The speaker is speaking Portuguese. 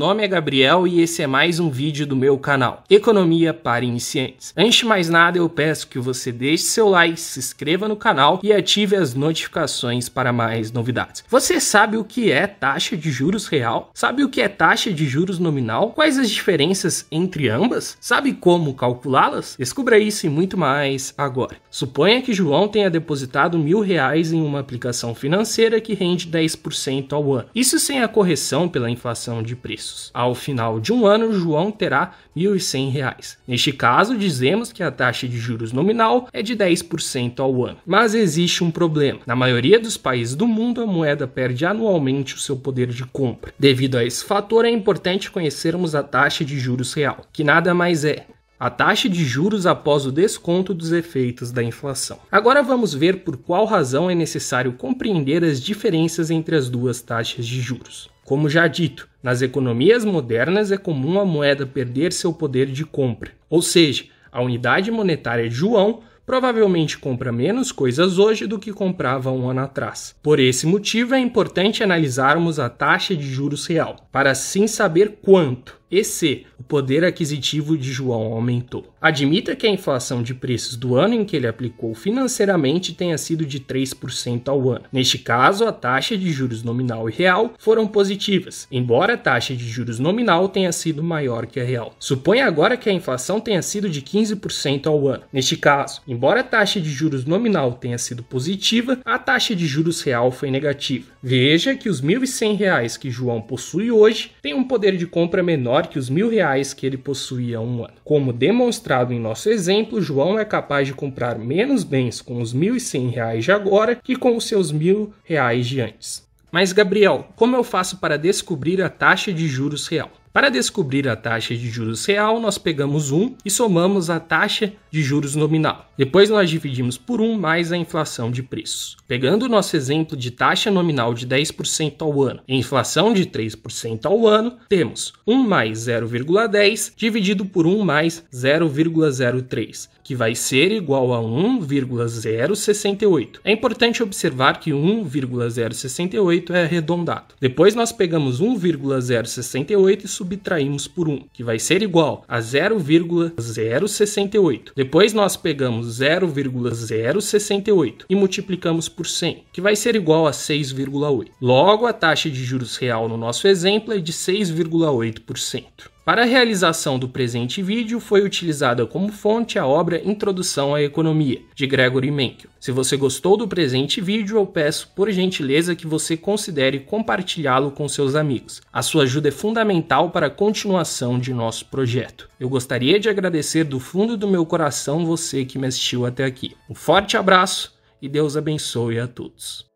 Meu nome é Gabriel e esse é mais um vídeo do meu canal Economia para Iniciantes. Antes de mais nada, eu peço que você deixe seu like, se inscreva no canal e ative as notificações para mais novidades. Você sabe o que é taxa de juros real? Sabe o que é taxa de juros nominal? Quais as diferenças entre ambas? Sabe como calculá-las? Descubra isso e muito mais agora. Suponha que João tenha depositado mil reais em uma aplicação financeira que rende 10% ao ano. Isso sem a correção pela inflação de preço serviços. Ao final de um ano, João terá R$ 1.100. Neste caso, dizemos que a taxa de juros nominal é de 10% ao ano. Mas existe um problema. Na maioria dos países do mundo, a moeda perde anualmente o seu poder de compra. Devido a esse fator, é importante conhecermos a taxa de juros real, que nada mais é a taxa de juros após o desconto dos efeitos da inflação. Agora vamos ver por qual razão é necessário compreender as diferenças entre as duas taxas de juros. Como já dito, nas economias modernas é comum a moeda perder seu poder de compra, ou seja, a unidade monetária de João provavelmente compra menos coisas hoje do que comprava um ano atrás. Por esse motivo, é importante analisarmos a taxa de juros real, para assim saber quanto e C. O poder aquisitivo de João aumentou. Admita que a inflação de preços do ano em que ele aplicou financeiramente tenha sido de 3% ao ano. Neste caso, a taxa de juros nominal e real foram positivas, embora a taxa de juros nominal tenha sido maior que a real. Suponha agora que a inflação tenha sido de 15% ao ano. Neste caso, embora a taxa de juros nominal tenha sido positiva, a taxa de juros real foi negativa. Veja que os R$ 1.100 que João possui hoje têm um poder de compra menor maior que os mil reais que ele possuía um ano. Como demonstrado em nosso exemplo, João é capaz de comprar menos bens com os mil e cem reais de agora que com os seus mil reais de antes. Mas Gabriel, como eu faço para descobrir a taxa de juros real? Para descobrir a taxa de juros real, nós pegamos 1 e somamos a taxa de juros nominal. Depois nós dividimos por 1 mais a inflação de preços. Pegando o nosso exemplo de taxa nominal de 10% ao ano e inflação de 3% ao ano, temos 1 mais 0,10 dividido por 1 mais 0,03 que vai ser igual a 1,068. É importante observar que 1,068 é arredondado. Depois nós pegamos 1,068 e subtraímos por 1, que vai ser igual a 0,068. Depois nós pegamos 0,068 e multiplicamos por 100, que vai ser igual a 6,8. Logo, a taxa de juros real no nosso exemplo é de 6,8%. Para a realização do presente vídeo, foi utilizada como fonte a obra Introdução à Economia, de Gregory Menkel. Se você gostou do presente vídeo, eu peço por gentileza que você considere compartilhá-lo com seus amigos. A sua ajuda é fundamental para a continuação de nosso projeto. Eu gostaria de agradecer do fundo do meu coração você que me assistiu até aqui. Um forte abraço e Deus abençoe a todos.